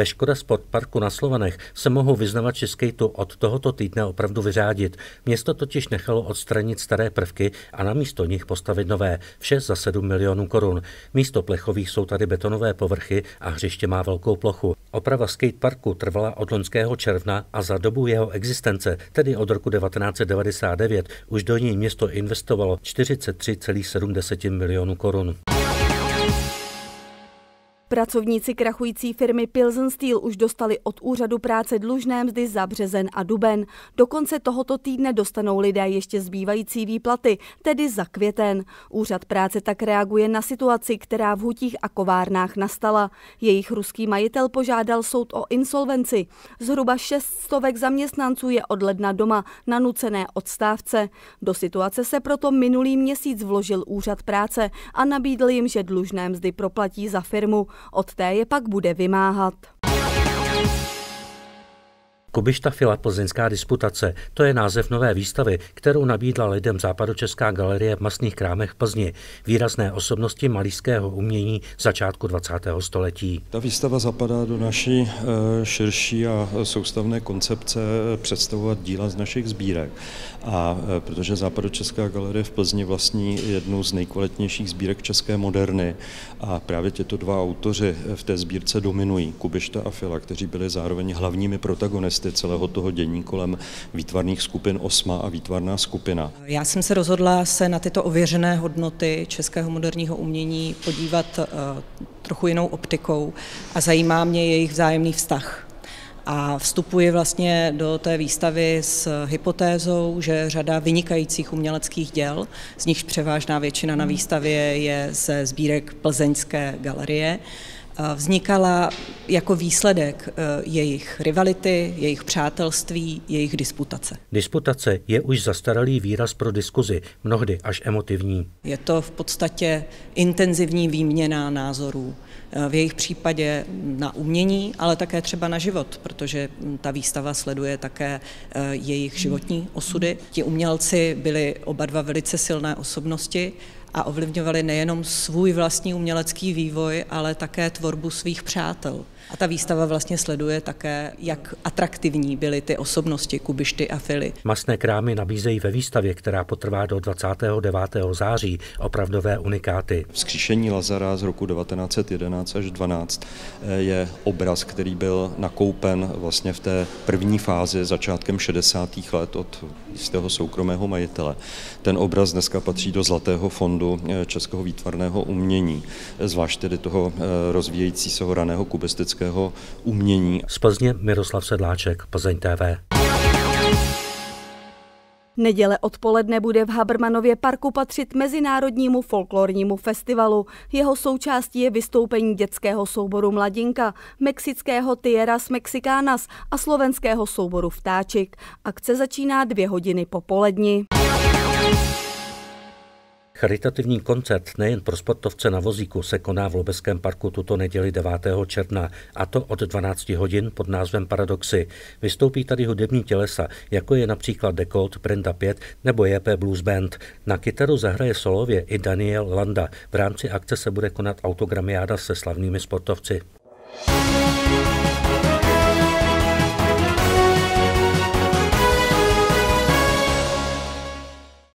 Ve Škoda parku na Slovanech se mohou vyznavači skateu od tohoto týdne opravdu vyřádit. Město totiž nechalo odstranit staré prvky a na místo nich postavit nové. Vše za 7 milionů korun. Místo plechových jsou tady betonové povrchy a hřiště má velkou plochu. Oprava skateparku trvala od loňského června a za dobu jeho existence, tedy od roku 1999, už do ní město investovalo 43,7 milionů korun. Pracovníci krachující firmy Pilsen Steel už dostali od úřadu práce dlužné mzdy za březen a duben. Do konce tohoto týdne dostanou lidé ještě zbývající výplaty, tedy za květen. Úřad práce tak reaguje na situaci, která v hutích a kovárnách nastala. Jejich ruský majitel požádal soud o insolvenci. Zhruba šest stovek zaměstnanců je od ledna doma na nucené odstávce. Do situace se proto minulý měsíc vložil úřad práce a nabídl jim, že dlužné mzdy proplatí za firmu od té je pak bude vymáhat. Kubišta Fila Plzeňská disputace, to je název nové výstavy, kterou nabídla lidem Západočeská galerie v masných krámech Plzni, výrazné osobnosti malířského umění začátku 20. století. Ta výstava zapadá do naší eh, širší a soustavné koncepce eh, představovat díla z našich sbírek. A eh, protože Západočeská galerie v Plzni vlastní jednu z nejkvalitnějších sbírek české moderny a právě těto dva autoři v té sbírce dominují, Kubišta a Fila, kteří byli zároveň hlavními protagonisty kontexty celého toho dění kolem výtvarných skupin OSMA a výtvarná skupina. Já jsem se rozhodla se na tyto ověřené hodnoty českého moderního umění podívat eh, trochu jinou optikou a zajímá mě jejich vzájemný vztah. A vstupuji vlastně do té výstavy s hypotézou, že řada vynikajících uměleckých děl, z nichž převážná většina na výstavě je ze sbírek Plzeňské galerie, Eh, vznikala jako výsledek eh, jejich rivality, jejich přátelství, jejich disputace. Disputace je už zastaralý výraz pro diskuzi, mnohdy až emotivní. Je to v podstatě intenzivní výměna názorů. Eh, v jejich případě na umění, ale také třeba na život, protože hm, ta výstava sleduje také jejich životní osudy. Ti umělci byli oba dva velice silné osobnosti, a ovlivňovali nejenom svůj vlastní umělecký vývoj, ale také tvorbu svých přátel. A ta výstava vlastně sleduje také, jak atraktivní byly ty osobnosti Kubišty a Fily. Masné krámy nabízejí ve výstavě, která potrvá do 29. září, opravdové unikáty. Vzkříšení Lazara z roku 1911 až 12 eh, je obraz, který byl nakoupen vlastně v té první fázi začátkem 60. let od jistého soukromého majitele. Ten obraz dneska patří do Zlatého fondu fondu eh, českého výtvarného umění, eh, zvlášť tedy toho eh, rozvíjející se raného kubistického umění. Z Plzně Miroslav Sedláček, Plzeň TV. Neděle odpoledne bude v Habermanově parku patřit Mezinárodnímu folklornímu festivalu. Jeho součástí je vystoupení dětského souboru Mladinka, mexického Tierras Mexicanas a slovenského souboru Vtáčik. Akce začíná dvě hodiny po poledni. Charitativní koncert nejen pro sportovce na vozíku se koná v Lobeském parku tuto neděli 9. června, a to od 12 hodin pod názvem Paradoxy. Vystoupí tady hudební tělesa, jako je například Decolt, Brenda 5 nebo JP Blues Band. Na kytaru zahraje solově i Daniel Landa. V rámci akce se bude konat autogramiáda se slavnými sportovci. Thank you